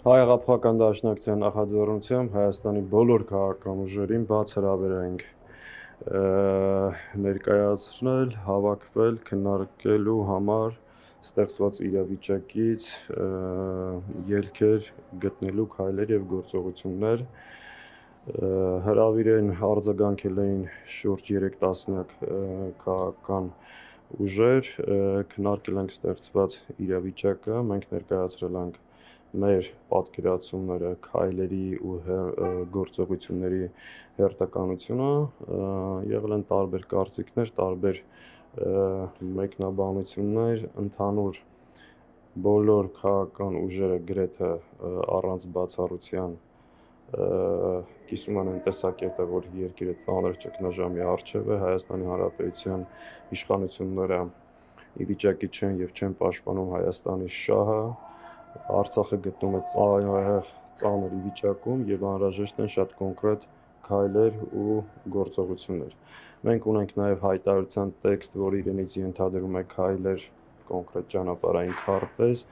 Հայ հեղափոխական դաշնակցության նախաձեռնությամբ Հայաստանի բոլոր քաղաքական ուժերին բաց հրավերենք ներկայացնել, հավաքվել, քննարկելու համար ստեղծված իրավիճակից ելքեր գտնելու քայլեր եւ գործողություններ հրավիրեն արձագանքել էին շուրջ 3 տասնյակ քաղաքական ուժեր, քննարկել ենք ստեղծված իրավիճակը, մենք ներկայացրել ենք մեր պատկերացումները, քայլերի ու հեր, գործողությունների հերթականությունը եղել են տարբեր կարծիքներ, տարբեր մեկնաբանություններ, ընդհանուր բոլոր քաղաքական ուժերը գրեթե առանց բացառության կիսում են այն տեսակետը, որ երկիրը ծանր ճգնաժամի արժև է, Հայաստանի Հանրապետության իշխանությունները ի վիճակի չեն եւ չեն պաշտպանում Հայաստանի շահը, Արցախը գտնում է ծանր վիճակում եւ անհրաժեշտ են շատ կոնկրետ քայլեր ու գործողություններ։ Մենք ունենք նաեւ հայտարարության տեքստ, որը իրենից ենթադրում է քայլեր կոնկրետ ճանապարհային քարտեզ։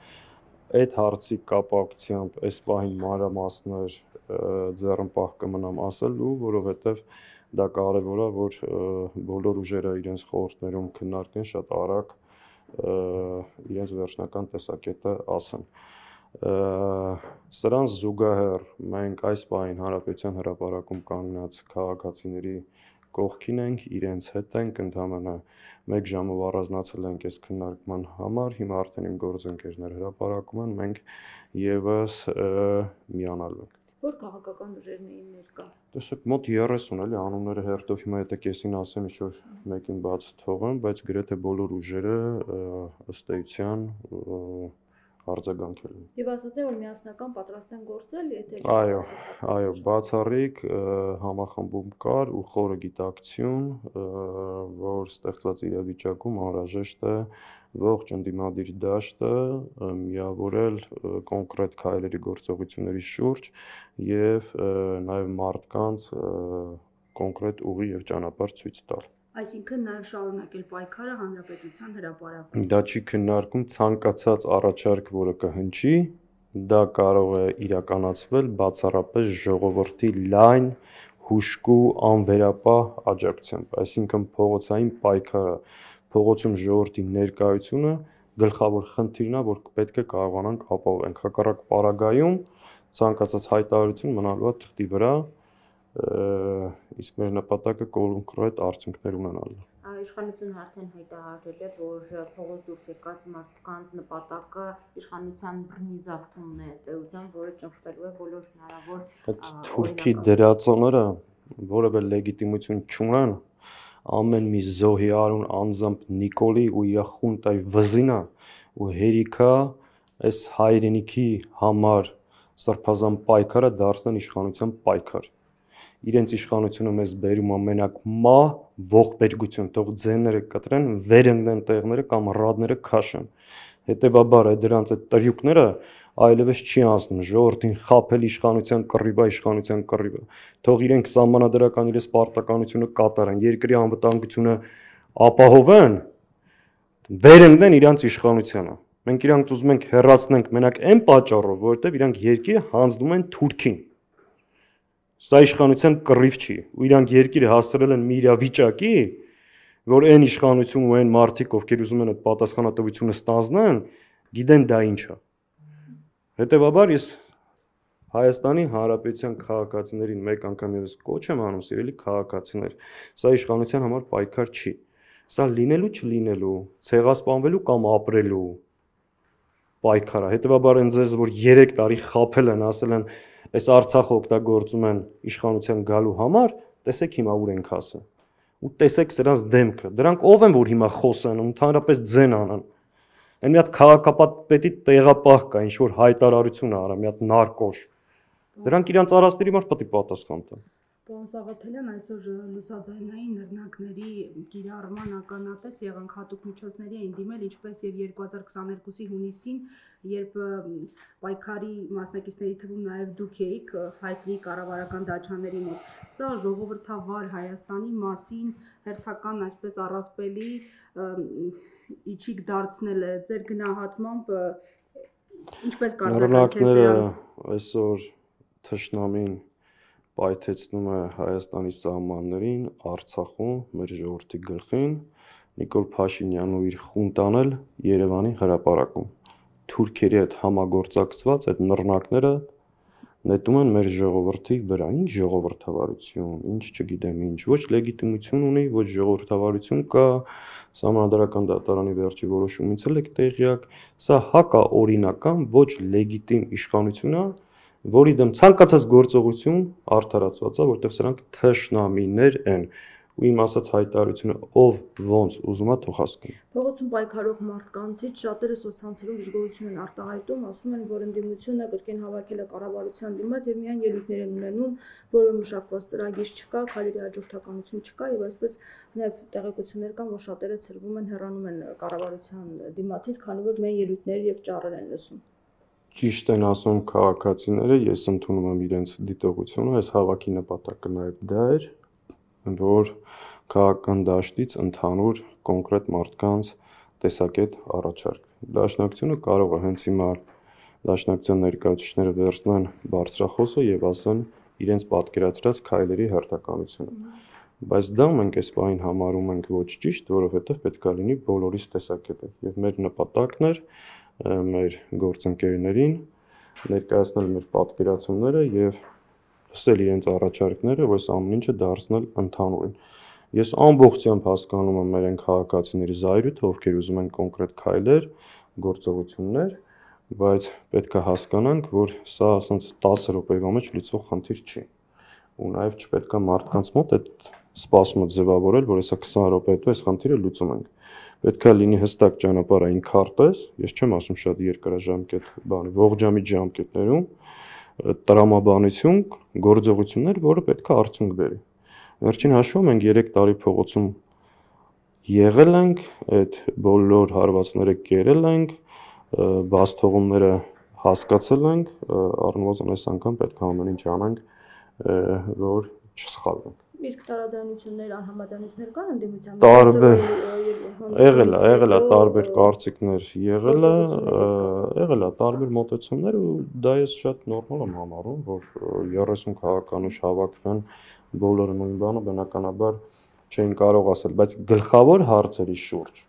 Այդ հարցի կապակցությամբ այս պահին մանրամասներ ձեռնպահ կմնամ ասելու, որովհետեւ դա կարևոր է, որ բոլոր ուժերը իրենց խորհուրդներում քննարկեն շատ արագ իրենց վերջնական տեսակետը ասեն։ Սրան զուգահեռ մենք այս պահին հանրապետության հրապարակում կանգնած քաղաքացիների կողքին ենք, իրենց հետ ենք, ընդամենը 1 ժամով առանձնացել ենք այս քննարկման համար, հիմա արդեն իմ գործընկերներ հրապարակում են, մենք եւս միանալու ենք որ քաղաքական ուժերն էին ներկա։ Տեսեք, մոտ 30 էլի անունները հերթով հիմա եթե կեսին ասեմ, ինչ որ մեկին բաց թողեմ, բայց գրեթե բոլոր ուժերը ըստ էության արձագանքել են։ Եվ ասացել որ միասնական պատրաստ են գործել, եթե Այո, այո, բացառիկ համախմբում կար ու խորը գիտակցություն, որ ստեղծված իրավիճակում անհրաժեշտ է ողջ ընդդիմադիր դաշտը միավորել կոնկրետ քայլերի գործողությունների շուրջ եւ նաեւ մարդկանց կոնկրետ ուղի եւ ճանապարհ ցույց տալ։ Այսինքն նաև շարունակել պայքարը հանրապետության հրապարակում։ Դա չի քննարկում ցանկացած առաջարկ, որը կհնչի, դա կարող է իրականացվել բացառապես ժողովրդի լայն հուշկու անվերապահ աջակցությամբ, այսինքն փողոցային պայքարը, փողոցում ժողովրդի ներկայությունը գլխավոր խնդիրն է, որ պետք է կարողանանք ապահովենք հակառակ պարագայում ցանկացած հայտարարություն մնալու է թղթի վրա իսկ մեր նպատակը կոնկրետ արդյունքներ ունենալն է իշխանությունն արդեն հայտարարել է, որ փողոց դուրս եկած մարդկանց նպատակը իշխանության բռնի զավթումն է, ծերության, որը ճնշվելու է բոլոր հնարավոր այդ թուրքի դերացոները, որևէ լեգիտիմություն չունեն, ամեն մի զոհի արուն անձամբ Նիկոլի ու իր խունտայի վզինա ու հերիքա այս հայրենիքի համար սրբազան պայքարը դարձնեն իշխանության պայքար իրենց իշխանությունը մեզ բերում ամենակ մա ողբերգություն, թող ձենները կտրեն, վերընկնեն տեղները կամ ռադները քաշեն։ Հետևաբար այդ դրանց այդ տրյուկները այլևս չի անցնում ժողովրդին խაფել իշխանության կռիվա իշխանության կռիվը։ Թող իրենք համանadrական իրենց պարտականությունը կատարեն, երկրի անվտանգությունը ապահովեն, վերընկնեն իրանց իշխանությանը։ Մենք իրանք ուզում ենք հերացնենք մենակ այն պատճառով, որովհետև իրանք երկիրը հանձնում են Թուրքին Սա իշխանության կռիվ չի։ Ու իրանք երկիրը հասցրել են մի իրավիճակի, որ այն իշխանություն ու այն մարդիկ, ովքեր ուզում են այդ պատասխանատվությունը ստանձնեն, գիտեն դա ինչ է։ Հետևաբար ես Հայաստանի Հանրապետության քաղաքացիներին մեկ անգամ եւս կոչ եմ անում, սիրելի քաղաքացիներ, սա իշխանության համար պայքար չի։ Սա լինելու չլինելու, ցեղասպանվելու կամ ապրելու պայքար է։ Հետևաբար այն ձեզ, որ 3 տարի խափել են, ասել են, այս Արցախը օգտագործում են իշխանության գալու համար, տեսեք հիմա ուր են հասը։ Ու տեսեք սրանց դեմքը։ Դրանք ով են որ հիմա խոսեն, ընդհանրապես ձեն անան։ Այն մի հատ քաղաքապետի տեղապահ կա, ինչ որ հայտարարություն է արա, մի հատ նարկոշ։ Դրանք իրանց արածների մարդ պետք է պատասխան տան։ Պոն Սաղաթելյան այսօր լուսաձայնային նռնակների կիրառման ականատես եղանք հատուկ միջոցների են դիմել, ինչպես եւ 2022-ի հունիսին, երբ պայքարի մասնակիցների թվում նաեւ դուք էիք հայտնի կառավարական դաչաների մոտ։ Սա ժողովրդավար Հայաստանի մասին հերթական այսպես առասպելի իջիկ դարձնել է ձեր գնահատմամբ ինչպես կարծես այսօր թշնամին պայթեցնում է Հայաստանի սահմաններին, Արցախում, մեր ժողովրդի գլխին Նիկոլ Փաշինյանն ու իր խունտան էլ Երևանի հրապարակում։ Թուրքերի հետ համագործակցված այդ նռնակները նետում են մեր ժողովրդի վրա, ինչ ժողովրդավարություն, ինչ չգիտեմ ինչ, ոչ լեգիտիմություն ունի, ոչ ժողովրդավարություն կա, համանդրական դատարանի վերջի որոշումից էլ եք տեղյակ, սա հակաօրինական, ոչ լեգիտիմ իշխանություն է, որի դեմ ցանկացած գործողություն արդարացված է, որտեղ սրանք թշնամիներ են ու իմ ասած հայտարարությունը ով ոնց ուզում է թող հասկանա։ Փողոցում պայքարող մարդկանցից շատերը սոցցանցերում դժգոհություն են արտահայտում, ասում են, որ ընդդիմությունը պետք է հավաքել է կառավարության դիմաց եւ միայն ելույթներ են ունենում, որը մշակված ծրագիր չկա, քարերի հաջորդականություն չկա եւ այսպես նաեւ տեղեկություններ կան, որ շատերը ծրվում են հեռանում են կառավարության դիմացից, քանի որ միայն ելույթներ եւ ճառեր են լսում ճիշտ են ասում քաղաքացիները, ես ընդունում եմ իրենց դիտողությունը, այս հավաքի նպատակը նաև դա էր, որ քաղաքական դաշտից ընդհանուր կոնկրետ մարդկանց տեսակետ առաջարկ։ Դաշնակցությունը կարող է հենց հիմա դաշնակցության ներկայացուցիչները վերցնեն բարձրախոսը եւ ասեն իրենց պատկերացրած քայլերի հերթականությունը։ Բայց դա մենք այս բանին համարում ենք ոչ ճիշտ, որովհետեւ պետքա լինի բոլորիս տեսակետը։ Եվ մեր նպատակն էր, որ մեր գործընկերներին, ներկայացնել մեր պատկերացումները եւ հստել իրենց առաջարկները, որ այս ամեն ինչը դարձնել ընդհանուրին։ Ես ամբողջությամբ հասկանում եմ մեր այն քաղաքացիների զայրույթը, ովքեր ուզում են կոնկրետ քայլեր, գործողություններ, բայց պետք է հասկանանք, որ սա ասենց 10 րոպեվա մեջ լուծող խնդիր չի։ Ու նաև չպետք է մարդկանց մոտ այդ սպասումը ձևավորել, որ հեսա 20 րոպե հետո այս խնդիրը լուծում ենք պետքա լինի հստակ ճանապարհային քարտեզ, ես չեմ ասում շատ երկարաժամկետ բանի, ողջամի ժամկետներում տրամաբանություն, գործողություններ, որը պետքա արդյունք բերի։ Վերջին հաշվում ենք 3 տարի փողոցում եղել ենք, այդ բոլոր հարվածները կերել ենք, բաց թողումները հասկացել ենք, առնվազն այս անգամ պետք է ամեն ինչ անենք, որ չսխալվենք իսկ տարաձայնություններ, անհամաձայնություններ կան ընդդիմության տարբեր եղել է, եղել է տարբեր կարծիքներ, եղել է, եղել է տարբեր մոտեցումներ ու դա ես շատ նորմալ եմ համարում, որ 30 քաղաքանուշ հավաքվեն բոլորը նույն բանը բնականաբար չեն կարող ասել, բայց գլխավոր հարցերի շուրջ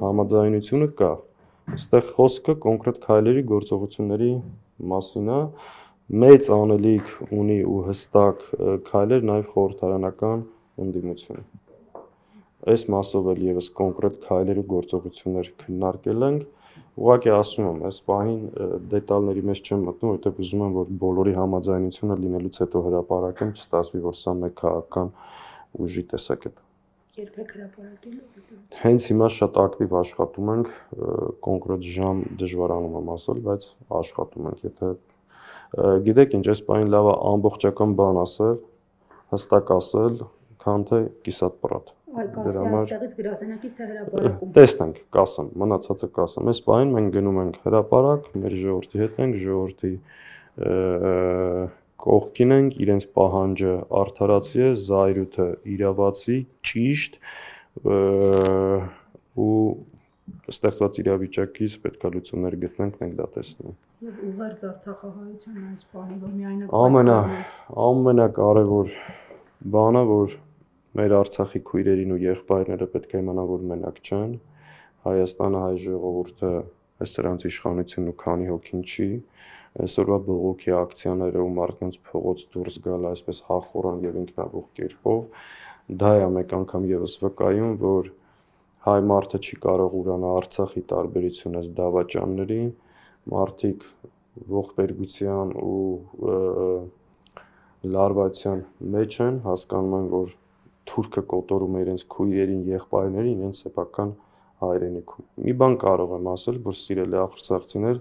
համաձայնությունը կա։ Այստեղ խոսքը կոնկրետ քայլերի գործողությունների մասին է, մեծ անելիք ունի ու հստակ քայլեր նաև խորհրդարանական ընդդիմությունը։ Այս մասով էլ եւս կոնկրետ քայլեր ու գործողություններ քննարկել ենք։ Ուղղակի ասում եմ, այս պահին դետալների մեջ չեմ մտնում, որովհետեւ ուզում եմ, որ բոլորի համաձայնությունը լինելուց հետո հրաապարակեմ, չստացվի, որ սա մեկ քաղաքական ուժի տեսակետ է երբեք հրապարակել։ Հենց հիմա շատ ակտիվ աշխատում ենք, կոնկրետ ժամ դժվարանում եմ ասել, բայց աշխատում ենք, եթե Գիտեք ինչ, այս բանին լավ է ամբողջական բան ասել, հստակ ասել, քան թե կիսատ պրատ։ Դրա համար այստեղից գրասենակից թե հրաապարակում։ Տեսնենք, կասեմ, մնացածը կասեմ։ Այս բանին մենք գնում ենք հրաապարակ, մեր ժողովրդի հետ ենք, ժողովրդի կողքին ենք, իրենց պահանջը արդարացի է, զայրույթը իրավացի, ճիշտ ու ստեղծված իրավիճակից պետքա լուծումներ գտնենք, մենք դա տեսնենք եւ ուղերձ Արցախահայության այս բանը, որ միայնակ ամենա ամենակարևոր բանը, որ մեր Արցախի քույրերին ու եղբայրները պետք է իմանան, որ մենակ չեն։ Հայաստանը հայ ժողովուրդը այս սրանց իշխանությունն ու քանի հոգին չի։ Այսօրվա բողոքի ակցիաները ու մարդկանց փողոց դուրս գալը այսպես հախորան եւ ինքնաբուխ կերպով դա է մեկ անգամ եւս վկայում, որ հայ մարդը չի կարող ուրանա Արցախի տարբերությունից դավաճանների, դա մարդիկ ողբերգության ու լարվացիան մեջ են, հասկանում են, որ թուրքը կոտորում է իրենց քույրերին, եղբայրներին, իրենց սեփական հայրենիքում։ Մի բան կարող եմ ասել, որ սիրելի աղջիկներ,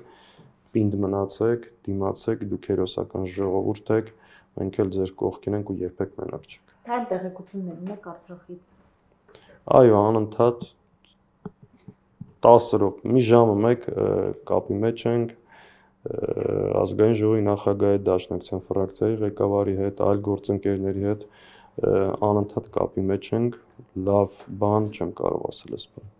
պինդ մնացեք, դիմացեք, դուք հերոսական ժողովուրդ եք, մենք էլ ձեր կողքին ենք ու երբեք մենակ չեք։ Թարմ տեղեկություններ ունեք արցախից։ Այո, անընդհատ 10 րոպե, մի ժամը մեկ կապի մեջ ենք ազգային ժողովի նախագահի դաշնակցության ֆրակցիայի ղեկավարի հետ, այլ գործընկերների հետ անընդհատ կապի մեջ ենք, լավ բան չեմ կարող ասել այսպես։